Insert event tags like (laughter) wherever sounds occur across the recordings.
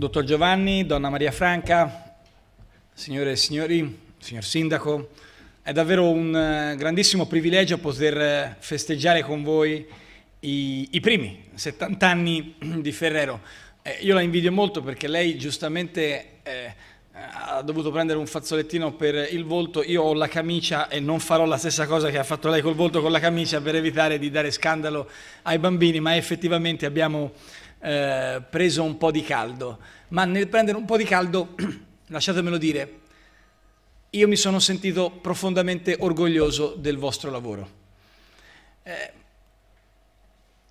Dottor Giovanni, Donna Maria Franca, signore e signori, signor Sindaco, è davvero un eh, grandissimo privilegio poter eh, festeggiare con voi i, i primi 70 anni (clears throat) di Ferrero. Eh, io la invidio molto perché lei giustamente eh, ha dovuto prendere un fazzolettino per il volto, io ho la camicia e non farò la stessa cosa che ha fatto lei col volto con la camicia per evitare di dare scandalo ai bambini, ma effettivamente abbiamo eh, preso un po' di caldo, ma nel prendere un po' di caldo, (clears throat) lasciatemelo dire, io mi sono sentito profondamente orgoglioso del vostro lavoro. Eh,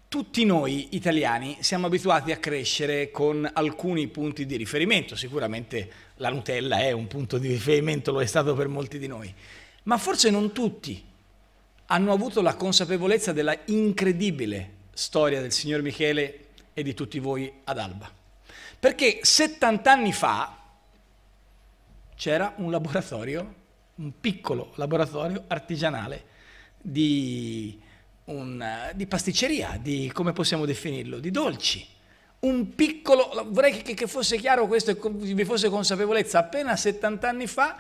tutti noi italiani siamo abituati a crescere con alcuni punti di riferimento, sicuramente la Nutella è un punto di riferimento, lo è stato per molti di noi, ma forse non tutti hanno avuto la consapevolezza della incredibile storia del signor Michele e di tutti voi ad Alba. Perché 70 anni fa c'era un laboratorio, un piccolo laboratorio artigianale di, un, di pasticceria, di come possiamo definirlo, di dolci. Un piccolo, vorrei che, che fosse chiaro questo e vi fosse consapevolezza, appena 70 anni fa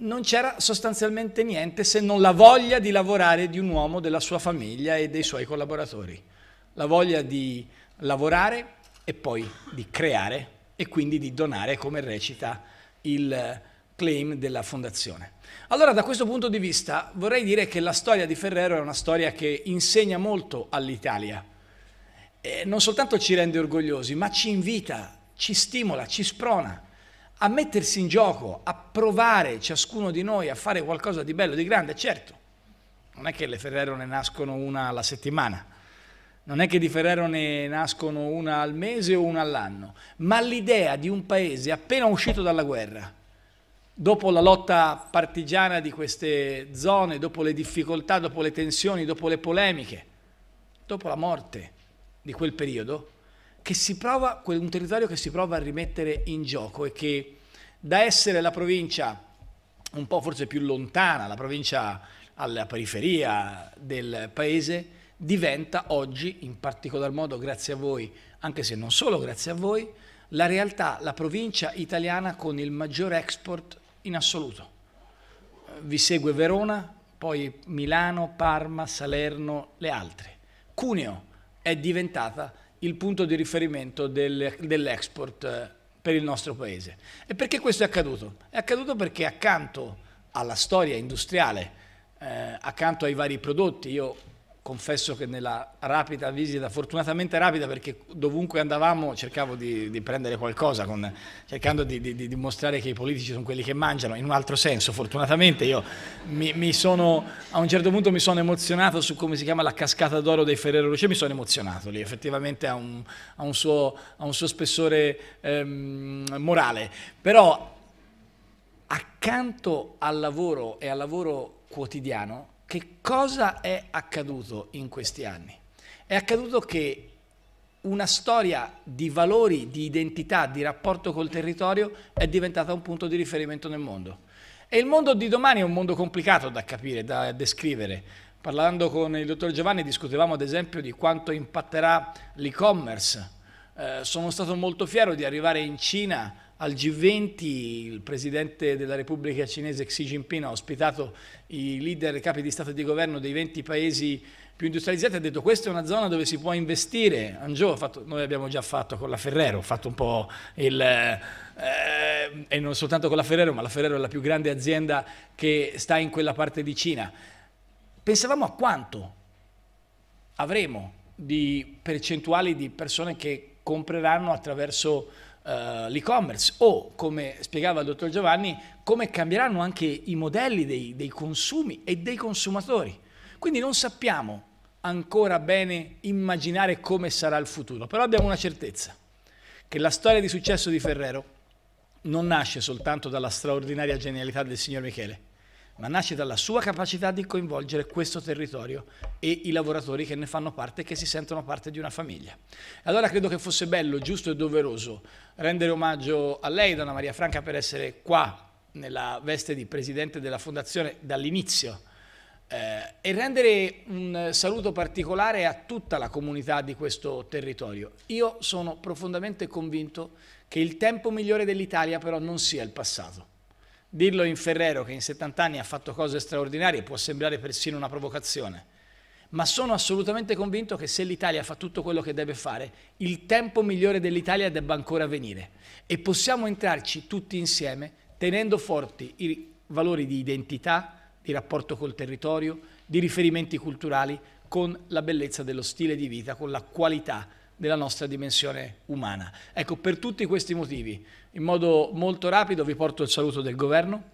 non c'era sostanzialmente niente se non la voglia di lavorare di un uomo, della sua famiglia e dei suoi collaboratori, la voglia di lavorare e poi di creare e quindi di donare come recita il claim della fondazione. Allora da questo punto di vista vorrei dire che la storia di Ferrero è una storia che insegna molto all'Italia. E non soltanto ci rende orgogliosi, ma ci invita, ci stimola, ci sprona a mettersi in gioco, a provare ciascuno di noi a fare qualcosa di bello, di grande, certo. Non è che le Ferrero ne nascono una alla settimana non è che di Ferrero ne nascono una al mese o una all'anno, ma l'idea di un paese appena uscito dalla guerra, dopo la lotta partigiana di queste zone, dopo le difficoltà, dopo le tensioni, dopo le polemiche, dopo la morte di quel periodo, che si prova, un territorio che si prova a rimettere in gioco e che da essere la provincia un po' forse più lontana, la provincia alla periferia del paese, diventa oggi, in particolar modo grazie a voi, anche se non solo grazie a voi, la realtà, la provincia italiana con il maggior export in assoluto. Vi segue Verona, poi Milano, Parma, Salerno, le altre. Cuneo è diventata il punto di riferimento del, dell'export eh, per il nostro paese. E perché questo è accaduto? È accaduto perché accanto alla storia industriale, eh, accanto ai vari prodotti, io confesso che nella rapida visita, fortunatamente rapida perché dovunque andavamo cercavo di, di prendere qualcosa, con, cercando di, di, di, dimostrare che i politici sono quelli che mangiano, in un altro senso fortunatamente io mi, mi sono, a un certo punto mi sono emozionato su come si chiama la cascata d'oro dei Ferrero Rocher, mi sono emozionato lì, effettivamente ha un, ha un, suo, ha un suo, spessore ehm, morale, però accanto al lavoro e al lavoro quotidiano che cosa è accaduto in questi anni? È accaduto che una storia di valori, di identità, di rapporto col territorio è diventata un punto di riferimento nel mondo. E il mondo di domani è un mondo complicato da capire, da descrivere. Parlando con il dottor Giovanni discutevamo ad esempio di quanto impatterà l'e-commerce. Eh, sono stato molto fiero di arrivare in Cina al G20 il presidente della Repubblica cinese Xi Jinping ha ospitato i leader, i capi di Stato e di Governo dei 20 paesi più industrializzati, e ha detto questa è una zona dove si può investire. Anzio, noi abbiamo già fatto con la Ferrero, fatto un po' il... Eh, e non soltanto con la Ferrero, ma la Ferrero è la più grande azienda che sta in quella parte di Cina. Pensavamo a quanto avremo di percentuali di persone che compreranno attraverso uh, l'e-commerce o, come spiegava il dottor Giovanni, come cambieranno anche i modelli dei, dei consumi e dei consumatori. Quindi non sappiamo ancora bene immaginare come sarà il futuro, però abbiamo una certezza, che la storia di successo di Ferrero non nasce soltanto dalla straordinaria genialità del signor Michele, ma nasce dalla sua capacità di coinvolgere questo territorio e i lavoratori che ne fanno parte e che si sentono parte di una famiglia. Allora credo che fosse bello, giusto e doveroso rendere omaggio a lei, Donna Maria Franca, per essere qua nella veste di presidente della fondazione dall'inizio eh, e rendere un saluto particolare a tutta la comunità di questo territorio. Io sono profondamente convinto che il tempo migliore dell'Italia però non sia il passato Dirlo in Ferrero che in 70 anni ha fatto cose straordinarie può sembrare persino una provocazione, ma sono assolutamente convinto che se l'Italia fa tutto quello che deve fare, il tempo migliore dell'Italia debba ancora venire e possiamo entrarci tutti insieme tenendo forti i valori di identità, di rapporto col territorio, di riferimenti culturali, con la bellezza dello stile di vita, con la qualità della nostra dimensione umana. Ecco, per tutti questi motivi, in modo molto rapido vi porto il saluto del governo,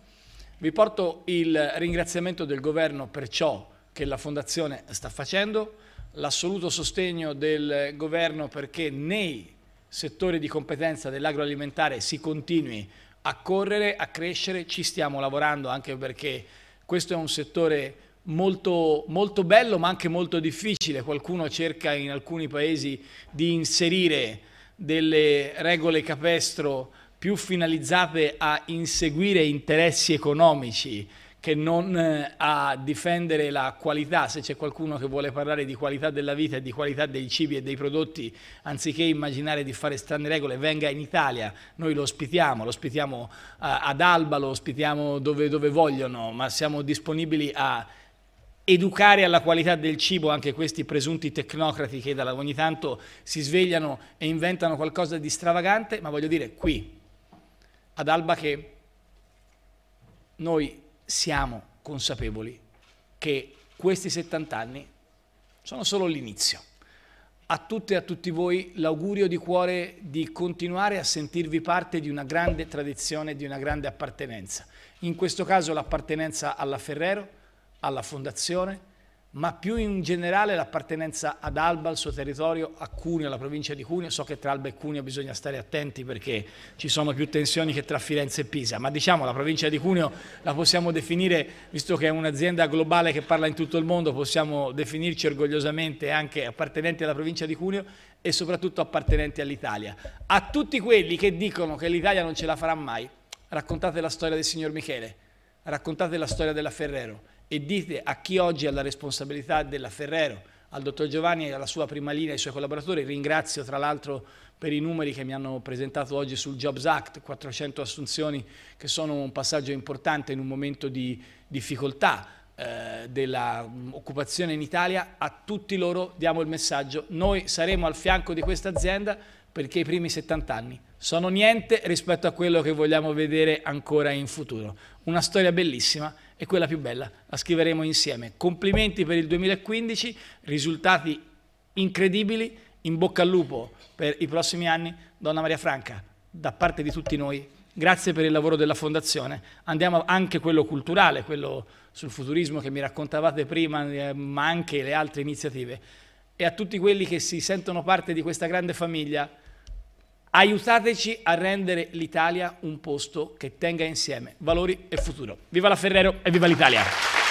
vi porto il ringraziamento del governo per ciò che la Fondazione sta facendo, l'assoluto sostegno del governo perché nei settori di competenza dell'agroalimentare si continui a correre, a crescere, ci stiamo lavorando anche perché questo è un settore molto, molto bello ma anche molto difficile. Qualcuno cerca in alcuni paesi di inserire delle regole capestro più finalizzate a inseguire interessi economici che non eh, a difendere la qualità, se c'è qualcuno che vuole parlare di qualità della vita e di qualità dei cibi e dei prodotti, anziché immaginare di fare strane regole, venga in Italia, noi lo ospitiamo, lo ospitiamo eh, ad Alba, lo ospitiamo dove, dove vogliono, ma siamo disponibili a educare alla qualità del cibo anche questi presunti tecnocrati che ogni tanto si svegliano e inventano qualcosa di stravagante, ma voglio dire qui, ad Alba che noi siamo consapevoli che questi 70 anni sono solo l'inizio. A tutte e a tutti voi l'augurio di cuore di continuare a sentirvi parte di una grande tradizione, di una grande appartenenza. In questo caso l'appartenenza alla Ferrero, alla fondazione, ma più in generale l'appartenenza ad Alba, al suo territorio, a Cuneo, alla provincia di Cuneo. So che tra Alba e Cuneo bisogna stare attenti perché ci sono più tensioni che tra Firenze e Pisa, ma diciamo la provincia di Cuneo la possiamo definire, visto che è un'azienda globale che parla in tutto il mondo, possiamo definirci orgogliosamente anche appartenenti alla provincia di Cuneo e soprattutto appartenenti all'Italia. A tutti quelli che dicono che l'Italia non ce la farà mai, raccontate la storia del signor Michele, raccontate la storia della Ferrero, e dite a chi oggi ha la responsabilità della Ferrero, al dottor Giovanni e alla sua prima linea e ai suoi collaboratori, ringrazio tra l'altro per i numeri che mi hanno presentato oggi sul Jobs Act, 400 assunzioni che sono un passaggio importante in un momento di difficoltà eh, dell'occupazione mm, in Italia, a tutti loro diamo il messaggio, noi saremo al fianco di questa azienda perché i primi 70 anni sono niente rispetto a quello che vogliamo vedere ancora in futuro. Una storia bellissima e quella più bella, la scriveremo insieme. Complimenti per il 2015, risultati incredibili, in bocca al lupo per i prossimi anni, Donna Maria Franca, da parte di tutti noi, grazie per il lavoro della Fondazione, andiamo anche quello culturale, quello sul futurismo che mi raccontavate prima, eh, ma anche le altre iniziative, e a tutti quelli che si sentono parte di questa grande famiglia, aiutateci a rendere l'Italia un posto che tenga insieme valori e futuro. Viva la Ferrero e viva l'Italia!